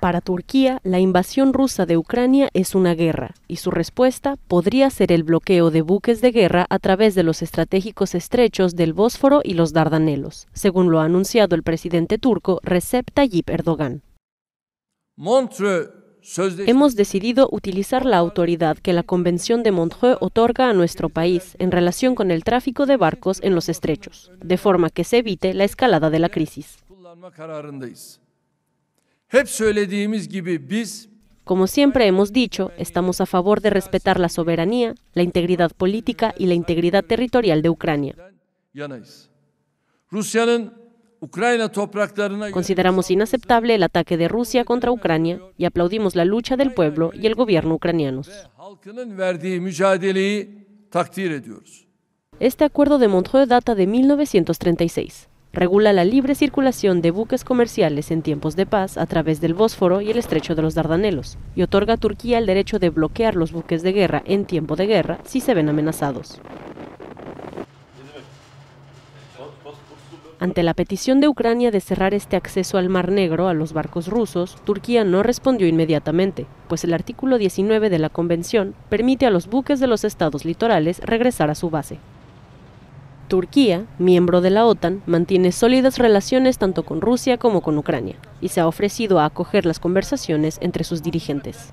Para Turquía, la invasión rusa de Ucrania es una guerra, y su respuesta podría ser el bloqueo de buques de guerra a través de los estratégicos estrechos del Bósforo y los Dardanelos, según lo ha anunciado el presidente turco Recep Tayyip Erdogan. Hemos decidido utilizar la autoridad que la Convención de Montreux otorga a nuestro país en relación con el tráfico de barcos en los estrechos, de forma que se evite la escalada de la crisis como siempre hemos dicho, estamos a favor de respetar la soberanía, la integridad política y la integridad territorial de Ucrania. Consideramos inaceptable el ataque de Rusia contra Ucrania y aplaudimos la lucha del pueblo y el gobierno ucranianos. Este acuerdo de Montreux data de 1936 regula la libre circulación de buques comerciales en tiempos de paz a través del Bósforo y el estrecho de los Dardanelos, y otorga a Turquía el derecho de bloquear los buques de guerra en tiempo de guerra si se ven amenazados. Ante la petición de Ucrania de cerrar este acceso al Mar Negro a los barcos rusos, Turquía no respondió inmediatamente, pues el artículo 19 de la Convención permite a los buques de los estados litorales regresar a su base. Turquía, miembro de la OTAN, mantiene sólidas relaciones tanto con Rusia como con Ucrania y se ha ofrecido a acoger las conversaciones entre sus dirigentes.